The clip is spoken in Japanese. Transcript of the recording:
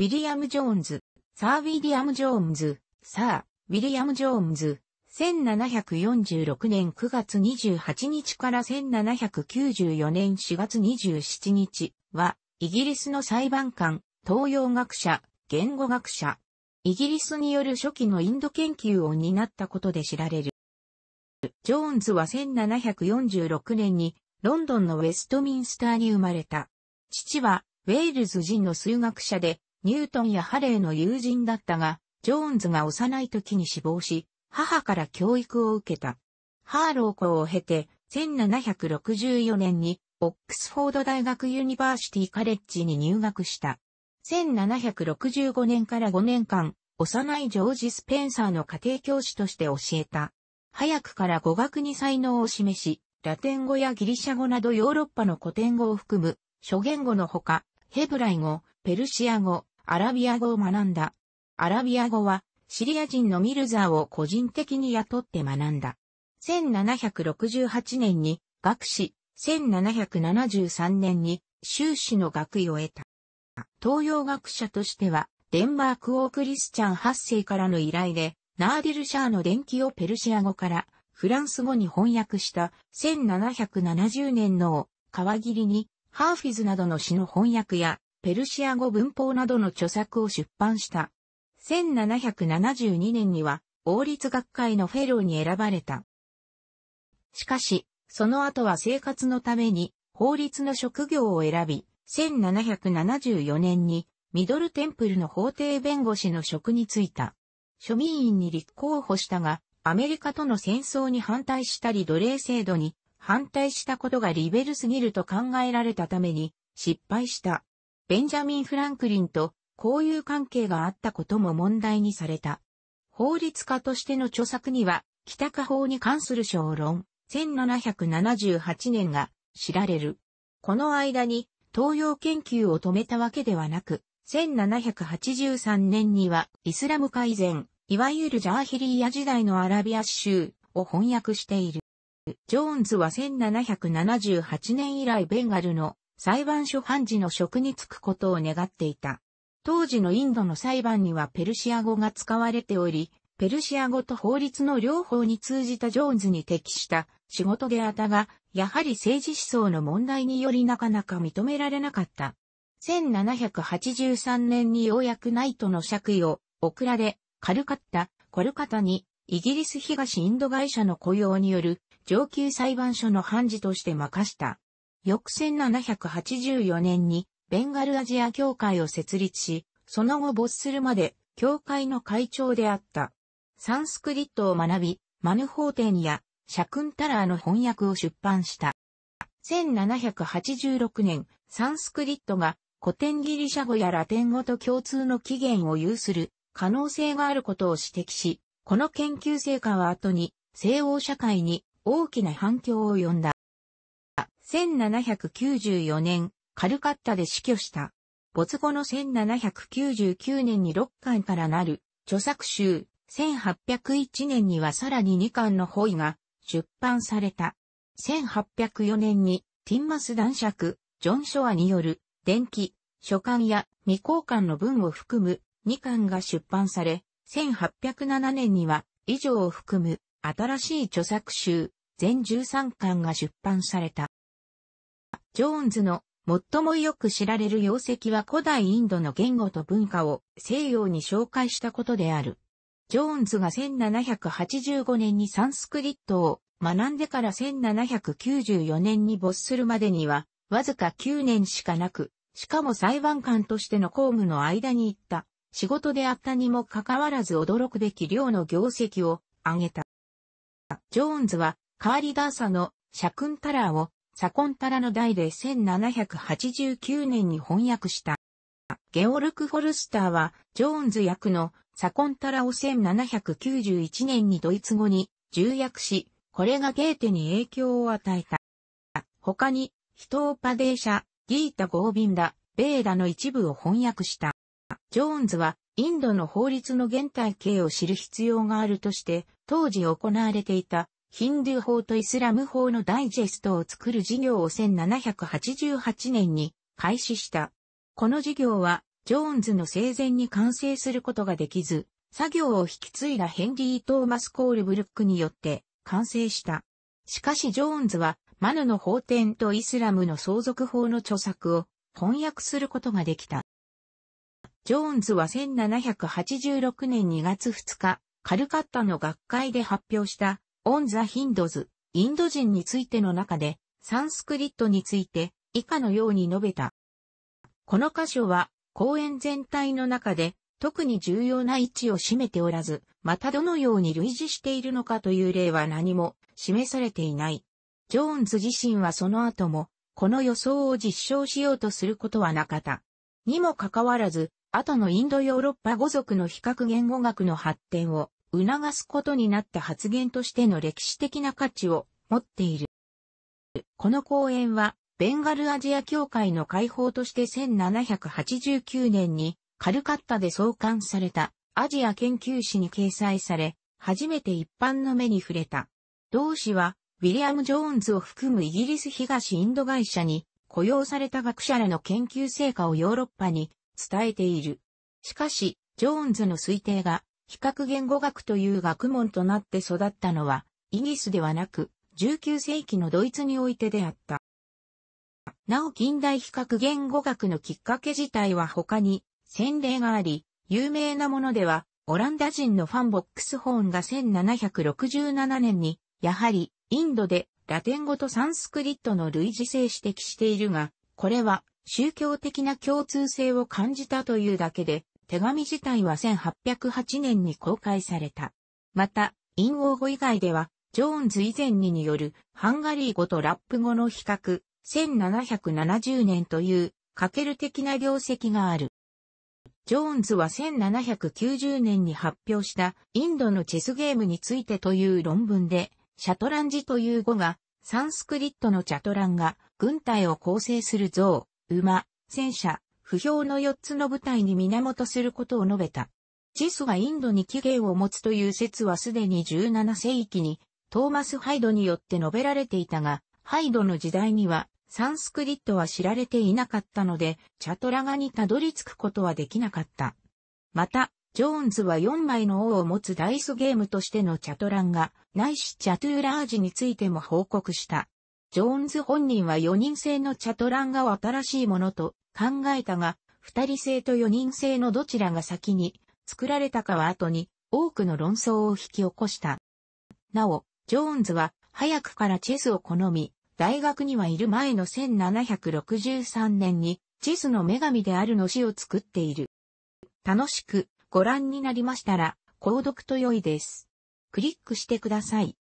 ウィリアム・ジョーンズ、サー・ウィリアム・ジョーンズ、サー・ウィリアム・ジョーンズ、1746年9月28日から1794年4月27日は、イギリスの裁判官、東洋学者、言語学者、イギリスによる初期のインド研究を担ったことで知られる。ジョーンズは1746年にロンドンのウェストミンスターに生まれた。父はウェールズ人の数学者でニュートンやハレーの友人だったが、ジョーンズが幼い時に死亡し、母から教育を受けた。ハーロー校を経て、1764年に、オックスフォード大学ユニバーシティカレッジに入学した。1765年から5年間、幼いジョージ・スペンサーの家庭教師として教えた。早くから語学に才能を示し、ラテン語やギリシャ語などヨーロッパの古典語を含む、諸言語のほか、ヘブライ語、ペルシア語、アラビア語を学んだ。アラビア語は、シリア人のミルザーを個人的に雇って学んだ。1768年に学士、1773年に修士の学位を得た。東洋学者としては、デンマーク王クリスチャン8世からの依頼で、ナーディルシャーの伝記をペルシア語からフランス語に翻訳した1770年の川切りにハーフィズなどの詩の翻訳やペルシア語文法などの著作を出版した。1772年には、王立学会のフェローに選ばれた。しかし、その後は生活のために、法律の職業を選び、1774年に、ミドルテンプルの法廷弁護士の職に就いた。庶民院に立候補したが、アメリカとの戦争に反対したり奴隷制度に反対したことがリベルすぎると考えられたために失敗した。ベンジャミン・フランクリンと交友関係があったことも問題にされた。法律家としての著作には、北下法に関する小論、1778年が知られる。この間に東洋研究を止めたわけではなく、1783年にはイスラム改善、いわゆるジャーヒリーヤ時代のアラビア州を翻訳している。ジョーンズは1778年以来ベンガルの裁判所判事の職に就くことを願っていた。当時のインドの裁判にはペルシア語が使われており、ペルシア語と法律の両方に通じたジョーンズに適した仕事であったが、やはり政治思想の問題によりなかなか認められなかった。1783年にようやくナイトの爵位を送られ、カルカッタ、コルカタにイギリス東インド会社の雇用による上級裁判所の判事として任した。翌1784年にベンガルアジア協会を設立し、その後没するまで協会の会長であった。サンスクリットを学び、マヌ法典やシャクンタラーの翻訳を出版した。1786年、サンスクリットが古典ギリシャ語やラテン語と共通の起源を有する可能性があることを指摘し、この研究成果は後に西欧社会に大きな反響を呼んだ。1794年、カルカッタで死去した。没後の1799年に6巻からなる、著作集、1801年にはさらに2巻の本が出版された。1804年に、ティンマス男爵、ジョン・ショアによる、電気、書簡や未交換の文を含む2巻が出版され、1807年には、以上を含む、新しい著作集、全13巻が出版された。ジョーンズの最もよく知られる業績は古代インドの言語と文化を西洋に紹介したことである。ジョーンズが1785年にサンスクリットを学んでから1794年に没するまでには、わずか9年しかなく、しかも裁判官としての公務の間に行った仕事であったにもかかわらず驚くべき量の業績を上げた。ジョーンズはカーリダーサの社訓タラーをサコンタラの代で1789年に翻訳した。ゲオルク・フォルスターは、ジョーンズ役のサコンタラを1791年にドイツ語に重訳し、これがゲーテに影響を与えた。他に、ヒトーパデーシャ、ギータ・ゴービンダ、ベーダの一部を翻訳した。ジョーンズは、インドの法律の現体系を知る必要があるとして、当時行われていたヒンドゥー法とイスラム法のダイジェストを作る事業を1788年に開始した。この事業は、ジョーンズの生前に完成することができず、作業を引き継いだヘンリー・トーマス・コールブルックによって完成した。しかしジョーンズは、マヌの法典とイスラムの相続法の著作を翻訳することができた。ジョーンズは1786年2月2日、カルカッタの学会で発表した on the h i n d s インド人についての中で、サンスクリットについて、以下のように述べた。この箇所は、公演全体の中で、特に重要な位置を占めておらず、またどのように類似しているのかという例は何も示されていない。ジョーンズ自身はその後も、この予想を実証しようとすることはなかった。にもかかわらず、後のインドヨーロッパ語族の比較言語学の発展を促すことになった発言としての歴史的な価値を持っている。この講演は、ベンガルアジア協会の解放として1789年にカルカッタで創刊されたアジア研究誌に掲載され、初めて一般の目に触れた。同誌は、ウィリアム・ジョーンズを含むイギリス東インド会社に雇用された学者らの研究成果をヨーロッパに伝えている。しかし、ジョーンズの推定が比較言語学という学問となって育ったのは、イギリスではなく、19世紀のドイツにおいてであった。なお近代比較言語学のきっかけ自体は他に先例があり、有名なものでは、オランダ人のファンボックスホーンが1767年に、やはりインドでラテン語とサンスクリットの類似性指摘しているが、これは宗教的な共通性を感じたというだけで、手紙自体は1808年に公開された。また、陰王語以外では、ジョーンズ以前にによるハンガリー語とラップ語の比較、1770年というかける的な業績がある。ジョーンズは1790年に発表したインドのチェスゲームについてという論文で、シャトランジという語が、サンスクリットのチャトランが軍隊を構成する像、馬、戦車、不評の4つの部隊に源することを述べた。ジスはインドに起源を持つという説はすでに17世紀にトーマス・ハイドによって述べられていたが、ハイドの時代にはサンスクリットは知られていなかったので、チャトラガにたどり着くことはできなかった。また、ジョーンズは4枚の王を持つダイスゲームとしてのチャトランが、ないしチャトゥーラージについても報告した。ジョーンズ本人は4人制のチャトランが新しいものと考えたが、二人制と四人制のどちらが先に作られたかは後に多くの論争を引き起こした。なお、ジョーンズは早くからチェスを好み、大学にはいる前の1763年にチェスの女神であるの詩を作っている。楽しくご覧になりましたら、購読と良いです。クリックしてください。